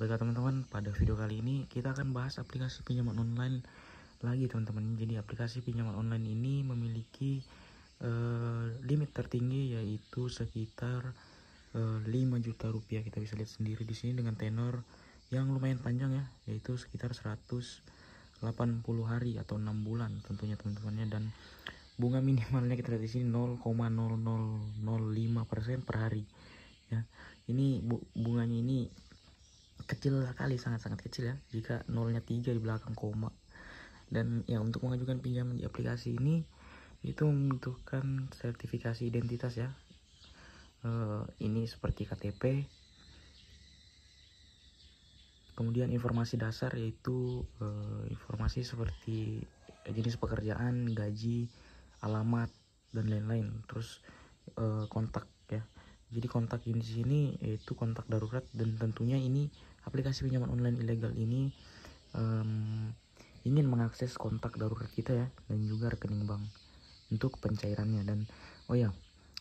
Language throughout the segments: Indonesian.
Baiklah teman-teman, pada video kali ini kita akan bahas aplikasi pinjaman online lagi teman-teman. Jadi aplikasi pinjaman online ini memiliki uh, limit tertinggi yaitu sekitar uh, eh, 5 juta rupiah. Kita bisa lihat sendiri di sini dengan tenor yang lumayan panjang ya, yaitu sekitar 180 hari atau 6 bulan tentunya teman-temannya dan bunga minimalnya kita lihat di sini 0,0005% per hari ya. Ini bunganya ini kecil sekali sangat-sangat kecil ya jika nolnya tiga di belakang koma dan ya untuk mengajukan pinjaman di aplikasi ini itu membutuhkan sertifikasi identitas ya e, ini seperti KTP kemudian informasi dasar yaitu e, informasi seperti jenis pekerjaan gaji alamat dan lain-lain terus e, kontak ya jadi kontak ini di sini yaitu kontak darurat dan tentunya ini aplikasi pinjaman online ilegal ini um, ingin mengakses kontak darurat kita ya dan juga rekening bank untuk pencairannya dan oh ya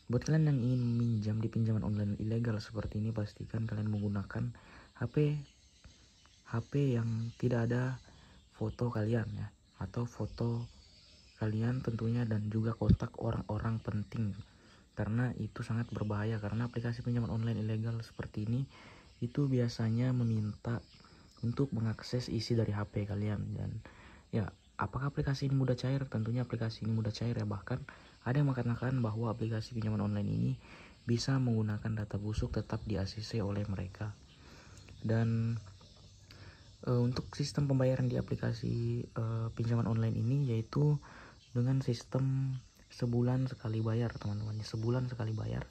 buat kalian yang ingin minjam di pinjaman online ilegal seperti ini pastikan kalian menggunakan HP HP yang tidak ada foto kalian ya atau foto kalian tentunya dan juga kontak orang-orang penting karena itu sangat berbahaya karena aplikasi pinjaman online ilegal seperti ini itu biasanya meminta untuk mengakses isi dari HP kalian dan ya apakah aplikasi ini mudah cair tentunya aplikasi ini mudah cair ya bahkan ada yang mengatakan bahwa aplikasi pinjaman online ini bisa menggunakan data busuk tetap di ACC oleh mereka dan e, untuk sistem pembayaran di aplikasi e, pinjaman online ini yaitu dengan sistem sebulan sekali bayar teman-teman sebulan sekali bayar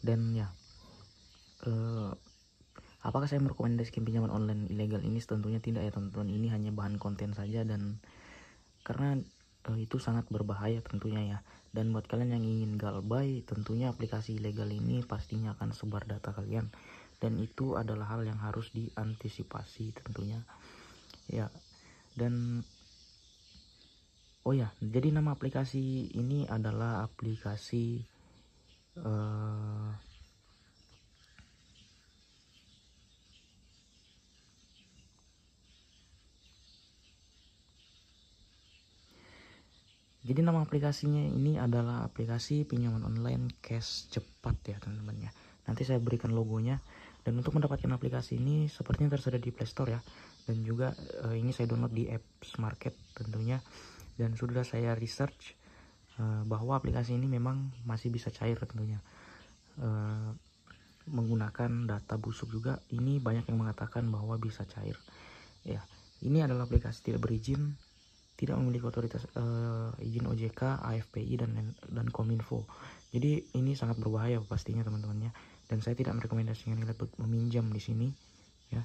dan ya e, Apakah saya merekomendasikan pinjaman online ilegal ini? Tentunya tidak ya teman-teman. Ini hanya bahan konten saja dan karena e, itu sangat berbahaya tentunya ya. Dan buat kalian yang ingin galbay, tentunya aplikasi ilegal ini pastinya akan sebar data kalian. Dan itu adalah hal yang harus diantisipasi tentunya. Ya. Dan Oh ya, jadi nama aplikasi ini adalah aplikasi uh, Jadi nama aplikasinya ini adalah aplikasi pinjaman online cash cepat ya teman-teman ya. Nanti saya berikan logonya. Dan untuk mendapatkan aplikasi ini sepertinya tersedia di Play Store ya. Dan juga eh, ini saya download di Apps Market tentunya. Dan sudah saya research eh, bahwa aplikasi ini memang masih bisa cair tentunya. Eh, menggunakan data busuk juga ini banyak yang mengatakan bahwa bisa cair. Ya, ini adalah aplikasi tidak berizin tidak memiliki otoritas uh, izin OJK, AFPI dan dan Kominfo. Jadi ini sangat berbahaya pastinya teman-temannya dan saya tidak merekomendasikan kalian meminjam di sini ya.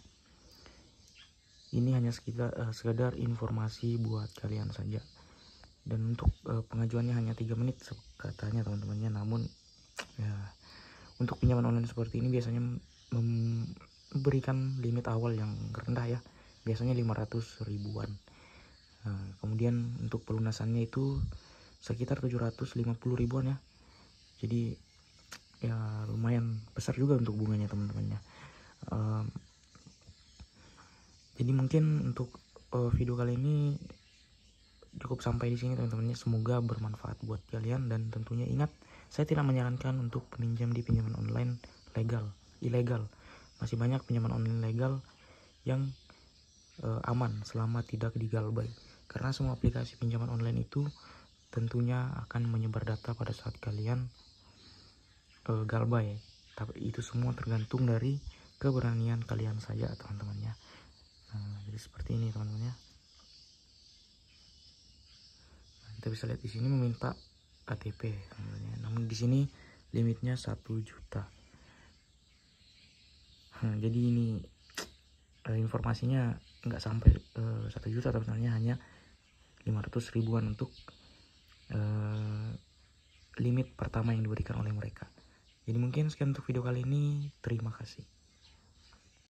Ini hanya sekitar uh, sekedar informasi buat kalian saja. Dan untuk uh, pengajuannya hanya 3 menit katanya teman-temannya namun ya untuk pinjaman online seperti ini biasanya memberikan limit awal yang rendah ya. Biasanya 500 ribuan. Nah, kemudian untuk pelunasannya itu sekitar 750 ribuan ya. Jadi ya lumayan besar juga untuk bunganya teman-temannya. Um, jadi mungkin untuk uh, video kali ini cukup sampai di sini teman-temannya. Semoga bermanfaat buat kalian dan tentunya ingat saya tidak menyarankan untuk pinjam di pinjaman online legal, ilegal. Masih banyak pinjaman online legal yang uh, aman selama tidak digalbai. Karena semua aplikasi pinjaman online itu tentunya akan menyebar data pada saat kalian galba eh, galbay. Tapi itu semua tergantung dari keberanian kalian saja teman-temannya. Nah, jadi seperti ini teman-temannya. Nah, kita bisa lihat di sini meminta KTP teman-temannya. Namun di sini limitnya 1 juta. Nah, jadi ini eh, informasinya nggak sampai eh, satu uh, juta teman-temannya hanya 500 ribuan untuk uh, limit pertama yang diberikan oleh mereka. Jadi mungkin sekian untuk video kali ini. Terima kasih.